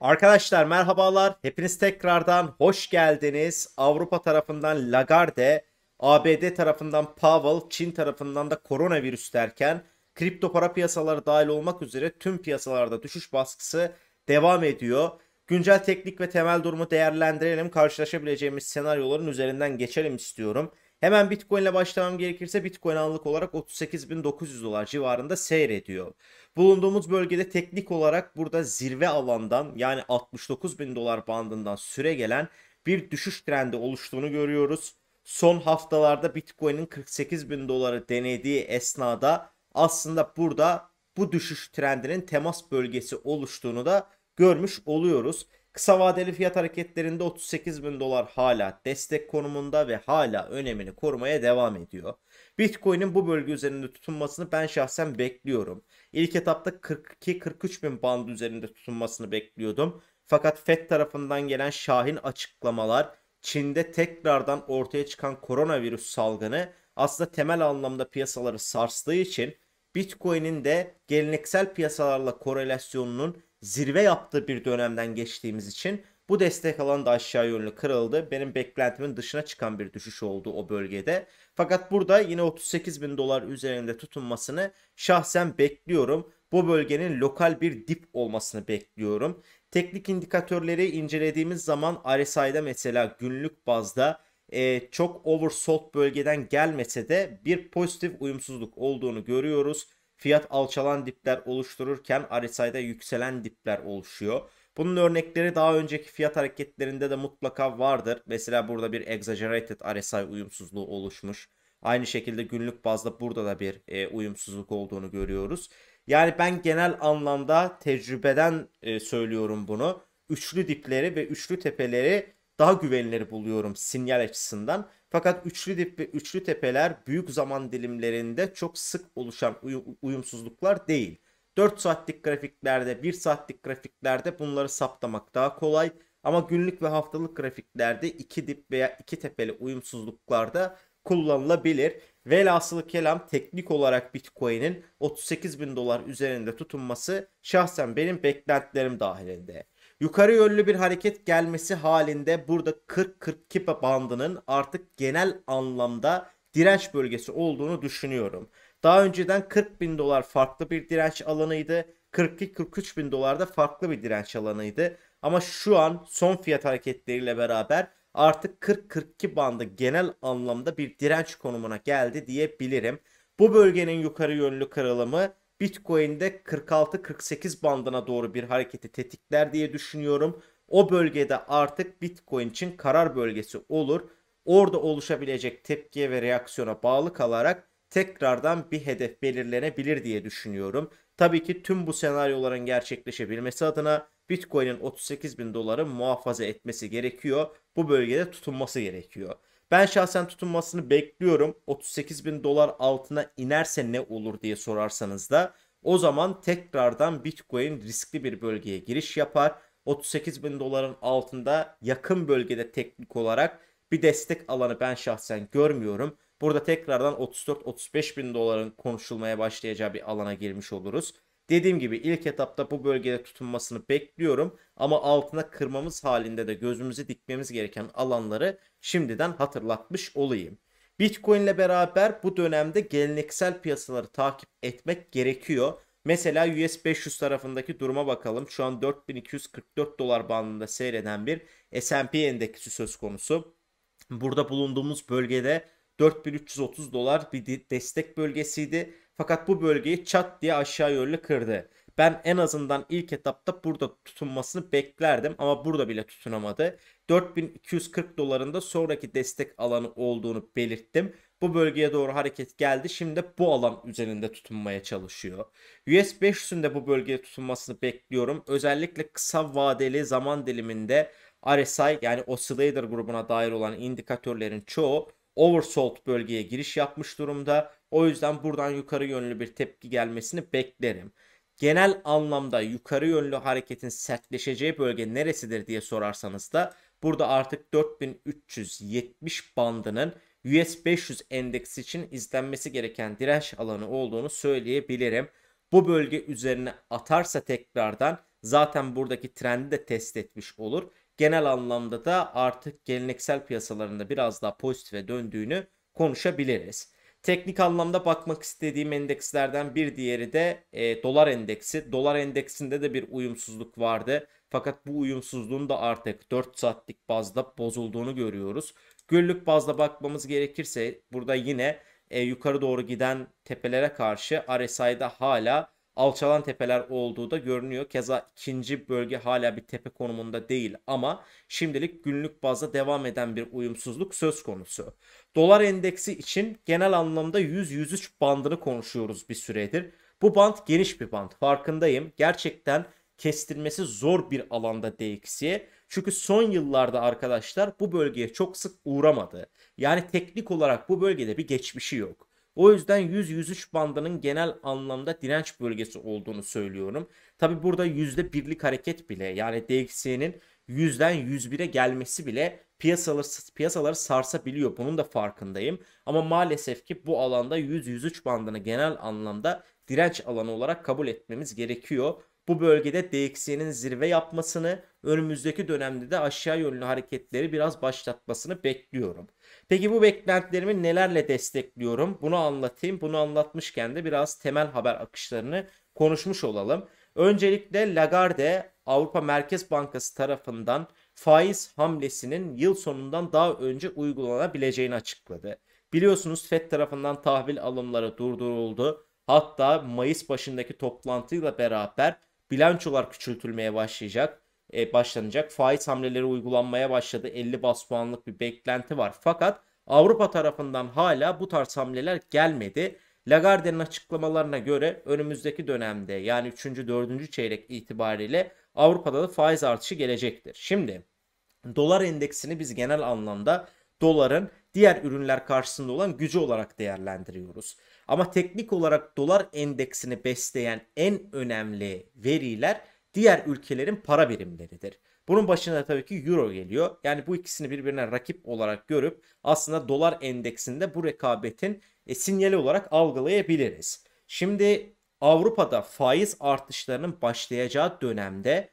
Arkadaşlar merhabalar. Hepiniz tekrardan hoş geldiniz. Avrupa tarafından Lagarde, ABD tarafından Powell, Çin tarafından da koronavirüs derken kripto para piyasaları dahil olmak üzere tüm piyasalarda düşüş baskısı devam ediyor. Güncel teknik ve temel durumu değerlendirelim. Karşılaşabileceğimiz senaryoların üzerinden geçelim istiyorum. Hemen Bitcoin ile başlamam gerekirse Bitcoin anlık olarak 38.900 dolar civarında seyrediyor. Bulunduğumuz bölgede teknik olarak burada zirve alandan yani 69.000 dolar bandından süre gelen bir düşüş trendi oluştuğunu görüyoruz. Son haftalarda Bitcoin'in 48.000 doları denediği esnada aslında burada bu düşüş trendinin temas bölgesi oluştuğunu da görmüş oluyoruz. Kısa vadeli fiyat hareketlerinde 38 bin dolar hala destek konumunda ve hala önemini korumaya devam ediyor. Bitcoin'in bu bölge üzerinde tutunmasını ben şahsen bekliyorum. İlk etapta 42-43 bin bandı üzerinde tutunmasını bekliyordum. Fakat Fed tarafından gelen şahin açıklamalar Çin'de tekrardan ortaya çıkan koronavirüs salgını aslında temel anlamda piyasaları sarstığı için Bitcoin'in de geleneksel piyasalarla korelasyonunun zirve yaptığı bir dönemden geçtiğimiz için bu destek alanı da aşağı yönlü kırıldı. Benim beklentimin dışına çıkan bir düşüş oldu o bölgede. Fakat burada yine 38 bin dolar üzerinde tutunmasını şahsen bekliyorum. Bu bölgenin lokal bir dip olmasını bekliyorum. Teknik indikatörleri incelediğimiz zaman RSI'de mesela günlük bazda e, çok oversold bölgeden gelmese de bir pozitif uyumsuzluk olduğunu görüyoruz. Fiyat alçalan dipler oluştururken RSI'de yükselen dipler oluşuyor. Bunun örnekleri daha önceki fiyat hareketlerinde de mutlaka vardır. Mesela burada bir exaggerated RSI uyumsuzluğu oluşmuş. Aynı şekilde günlük bazda burada da bir e, uyumsuzluk olduğunu görüyoruz. Yani ben genel anlamda tecrübeden e, söylüyorum bunu. Üçlü dipleri ve üçlü tepeleri daha güvenilir buluyorum sinyal açısından. Fakat üçlü, dip, ve üçlü tepeler büyük zaman dilimlerinde çok sık oluşan uyumsuzluklar değil. 4 saatlik grafiklerde, 1 saatlik grafiklerde bunları saptamak daha kolay. Ama günlük ve haftalık grafiklerde iki dip veya iki tepeli uyumsuzluklarda kullanılabilir. Velhasılı kelam teknik olarak Bitcoin'in 38 bin dolar üzerinde tutunması şahsen benim beklentilerim dahilinde. Yukarı yönlü bir hareket gelmesi halinde burada 40-42 bandının artık genel anlamda direnç bölgesi olduğunu düşünüyorum. Daha önceden 40 bin dolar farklı bir direnç alanıydı. 42-43 bin dolar da farklı bir direnç alanıydı. Ama şu an son fiyat hareketleriyle beraber artık 40-42 bandı genel anlamda bir direnç konumuna geldi diyebilirim. Bu bölgenin yukarı yönlü kırılımı Bitcoin'de 46-48 bandına doğru bir hareketi tetikler diye düşünüyorum. O bölgede artık Bitcoin için karar bölgesi olur. Orada oluşabilecek tepkiye ve reaksiyona bağlı kalarak tekrardan bir hedef belirlenebilir diye düşünüyorum. Tabii ki tüm bu senaryoların gerçekleşebilmesi adına Bitcoin'in 38 bin doları muhafaza etmesi gerekiyor. Bu bölgede tutunması gerekiyor. Ben şahsen tutunmasını bekliyorum. 38 bin dolar altına inerse ne olur diye sorarsanız da o zaman tekrardan Bitcoin riskli bir bölgeye giriş yapar. 38 bin doların altında yakın bölgede teknik olarak bir destek alanı ben şahsen görmüyorum. Burada tekrardan 34-35 bin doların konuşulmaya başlayacağı bir alana girmiş oluruz. Dediğim gibi ilk etapta bu bölgede tutunmasını bekliyorum ama altına kırmamız halinde de gözümüzü dikmemiz gereken alanları şimdiden hatırlatmış olayım. Bitcoin ile beraber bu dönemde geleneksel piyasaları takip etmek gerekiyor. Mesela US 500 tarafındaki duruma bakalım. Şu an 4244 dolar bandında seyreden bir S&P endeksi söz konusu. Burada bulunduğumuz bölgede 4330 dolar bir destek bölgesiydi. Fakat bu bölgeyi çat diye aşağı yönlü kırdı. Ben en azından ilk etapta burada tutunmasını beklerdim ama burada bile tutunamadı. 4240 dolarında sonraki destek alanı olduğunu belirttim. Bu bölgeye doğru hareket geldi. Şimdi bu alan üzerinde tutunmaya çalışıyor. US 500'ün de bu bölgeye tutunmasını bekliyorum. Özellikle kısa vadeli zaman diliminde RSI yani Oscillator grubuna dair olan indikatörlerin çoğu oversold bölgeye giriş yapmış durumda. O yüzden buradan yukarı yönlü bir tepki gelmesini beklerim. Genel anlamda yukarı yönlü hareketin sertleşeceği bölge neresidir diye sorarsanız da burada artık 4370 bandının US 500 endeksi için izlenmesi gereken direnç alanı olduğunu söyleyebilirim. Bu bölge üzerine atarsa tekrardan zaten buradaki trendi de test etmiş olur genel anlamda da artık geleneksel piyasalarında biraz daha pozitife döndüğünü konuşabiliriz. Teknik anlamda bakmak istediğim endekslerden bir diğeri de e, dolar endeksi. Dolar endeksinde de bir uyumsuzluk vardı. Fakat bu uyumsuzluğun da artık 4 saatlik bazda bozulduğunu görüyoruz. Günlük bazda bakmamız gerekirse burada yine e, yukarı doğru giden tepelere karşı RSI'da hala alçalan tepeler olduğu da görünüyor. Keza ikinci bölge hala bir tepe konumunda değil ama şimdilik günlük bazda devam eden bir uyumsuzluk söz konusu. Dolar endeksi için genel anlamda 100-103 bandını konuşuyoruz bir süredir. Bu band geniş bir band farkındayım. Gerçekten kestirmesi zor bir alanda DXY. Çünkü son yıllarda arkadaşlar bu bölgeye çok sık uğramadı. Yani teknik olarak bu bölgede bir geçmişi yok. O yüzden 100-103 bandının genel anlamda direnç bölgesi olduğunu söylüyorum. Tabi burada %1'lik hareket bile yani DXY'nin 100'den 101'e gelmesi bile piyasaları, piyasaları sarsabiliyor. Bunun da farkındayım. Ama maalesef ki bu alanda 100-103 bandını genel anlamda direnç alanı olarak kabul etmemiz gerekiyor bu bölgede DXY'nin zirve yapmasını, önümüzdeki dönemde de aşağı yönlü hareketleri biraz başlatmasını bekliyorum. Peki bu beklentilerimi nelerle destekliyorum? Bunu anlatayım. Bunu anlatmışken de biraz temel haber akışlarını konuşmuş olalım. Öncelikle Lagarde Avrupa Merkez Bankası tarafından faiz hamlesinin yıl sonundan daha önce uygulanabileceğini açıkladı. Biliyorsunuz Fed tarafından tahvil alımları durduruldu. Hatta Mayıs başındaki toplantıyla beraber Bilançolar küçültülmeye başlayacak. E, başlanacak. Faiz hamleleri uygulanmaya başladı. 50 bas puanlık bir beklenti var. Fakat Avrupa tarafından hala bu tarz hamleler gelmedi. Lagarde'nin açıklamalarına göre önümüzdeki dönemde yani 3. 4. çeyrek itibariyle Avrupa'da da faiz artışı gelecektir. Şimdi dolar endeksini biz genel anlamda doların diğer ürünler karşısında olan gücü olarak değerlendiriyoruz. Ama teknik olarak dolar endeksini besleyen en önemli veriler diğer ülkelerin para birimleridir. Bunun başına tabii ki euro geliyor. Yani bu ikisini birbirine rakip olarak görüp aslında dolar endeksinde bu rekabetin e, sinyali olarak algılayabiliriz. Şimdi Avrupa'da faiz artışlarının başlayacağı dönemde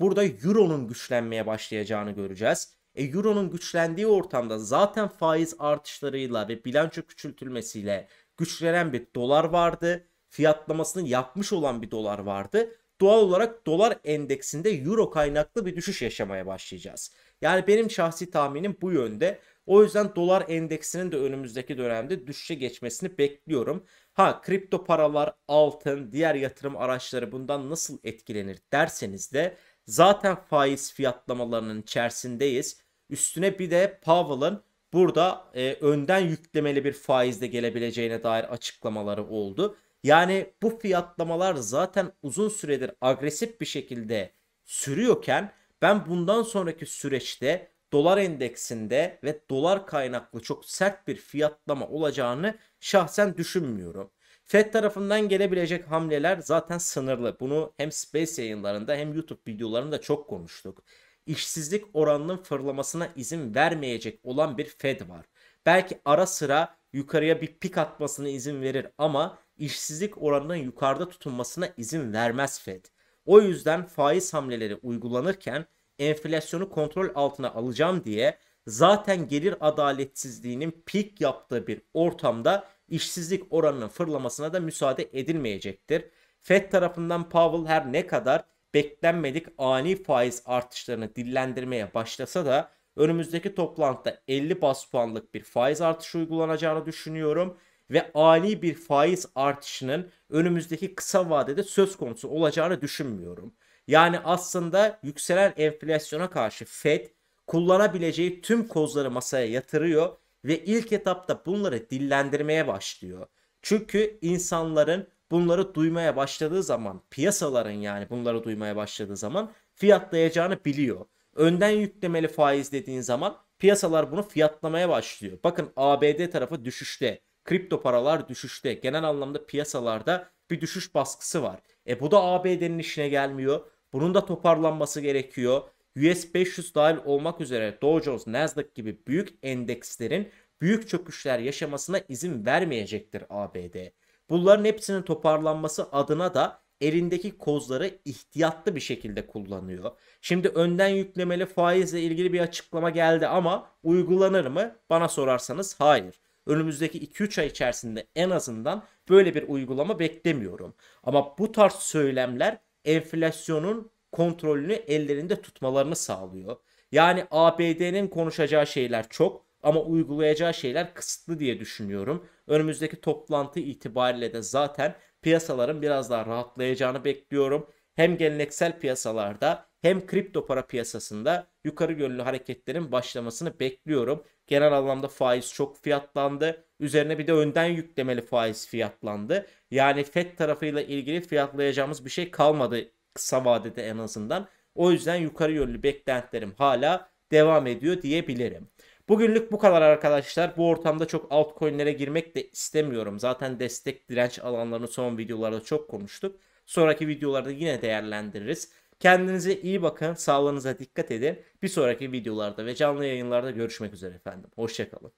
burada euronun güçlenmeye başlayacağını göreceğiz. E, Euro'nun güçlendiği ortamda zaten faiz artışlarıyla ve bilanço küçültülmesiyle güçlenen bir dolar vardı. Fiyatlamasını yapmış olan bir dolar vardı. Doğal olarak dolar endeksinde euro kaynaklı bir düşüş yaşamaya başlayacağız. Yani benim şahsi tahminim bu yönde. O yüzden dolar endeksinin de önümüzdeki dönemde düşüşe geçmesini bekliyorum. Ha kripto paralar, altın, diğer yatırım araçları bundan nasıl etkilenir derseniz de zaten faiz fiyatlamalarının içerisindeyiz. Üstüne bir de Powell'ın burada e, önden yüklemeli bir faizle gelebileceğine dair açıklamaları oldu. Yani bu fiyatlamalar zaten uzun süredir agresif bir şekilde sürüyorken ben bundan sonraki süreçte dolar endeksinde ve dolar kaynaklı çok sert bir fiyatlama olacağını şahsen düşünmüyorum. Fed tarafından gelebilecek hamleler zaten sınırlı. Bunu hem Space yayınlarında hem YouTube videolarında çok konuştuk işsizlik oranının fırlamasına izin vermeyecek olan bir Fed var. Belki ara sıra yukarıya bir pik atmasına izin verir ama işsizlik oranının yukarıda tutunmasına izin vermez Fed. O yüzden faiz hamleleri uygulanırken enflasyonu kontrol altına alacağım diye zaten gelir adaletsizliğinin pik yaptığı bir ortamda işsizlik oranının fırlamasına da müsaade edilmeyecektir. Fed tarafından Powell her ne kadar beklenmedik ani faiz artışlarını dillendirmeye başlasa da önümüzdeki toplantıda 50 bas puanlık bir faiz artışı uygulanacağını düşünüyorum ve ani bir faiz artışının önümüzdeki kısa vadede söz konusu olacağını düşünmüyorum. Yani aslında yükselen enflasyona karşı Fed kullanabileceği tüm kozları masaya yatırıyor ve ilk etapta bunları dillendirmeye başlıyor. Çünkü insanların bunları duymaya başladığı zaman piyasaların yani bunları duymaya başladığı zaman fiyatlayacağını biliyor. Önden yüklemeli faiz dediğin zaman piyasalar bunu fiyatlamaya başlıyor. Bakın ABD tarafı düşüşte, kripto paralar düşüşte, genel anlamda piyasalarda bir düşüş baskısı var. E bu da ABD'nin işine gelmiyor. Bunun da toparlanması gerekiyor. US 500 dahil olmak üzere Dow Jones, Nasdaq gibi büyük endekslerin büyük çöküşler yaşamasına izin vermeyecektir ABD. Bunların hepsinin toparlanması adına da elindeki kozları ihtiyatlı bir şekilde kullanıyor. Şimdi önden yüklemeli faizle ilgili bir açıklama geldi ama uygulanır mı? Bana sorarsanız hayır. Önümüzdeki 2-3 ay içerisinde en azından böyle bir uygulama beklemiyorum. Ama bu tarz söylemler enflasyonun kontrolünü ellerinde tutmalarını sağlıyor. Yani ABD'nin konuşacağı şeyler çok ama uygulayacağı şeyler kısıtlı diye düşünüyorum. Önümüzdeki toplantı itibariyle de zaten piyasaların biraz daha rahatlayacağını bekliyorum. Hem geleneksel piyasalarda hem kripto para piyasasında yukarı yönlü hareketlerin başlamasını bekliyorum. Genel anlamda faiz çok fiyatlandı. Üzerine bir de önden yüklemeli faiz fiyatlandı. Yani FED tarafıyla ilgili fiyatlayacağımız bir şey kalmadı kısa vadede en azından. O yüzden yukarı yönlü beklentilerim hala devam ediyor diyebilirim. Bugünlük bu kadar arkadaşlar. Bu ortamda çok altcoin'lere girmek de istemiyorum. Zaten destek direnç alanlarını son videolarda çok konuştuk. Sonraki videolarda yine değerlendiririz. Kendinize iyi bakın, sağlığınıza dikkat edin. Bir sonraki videolarda ve canlı yayınlarda görüşmek üzere efendim. Hoşçakalın.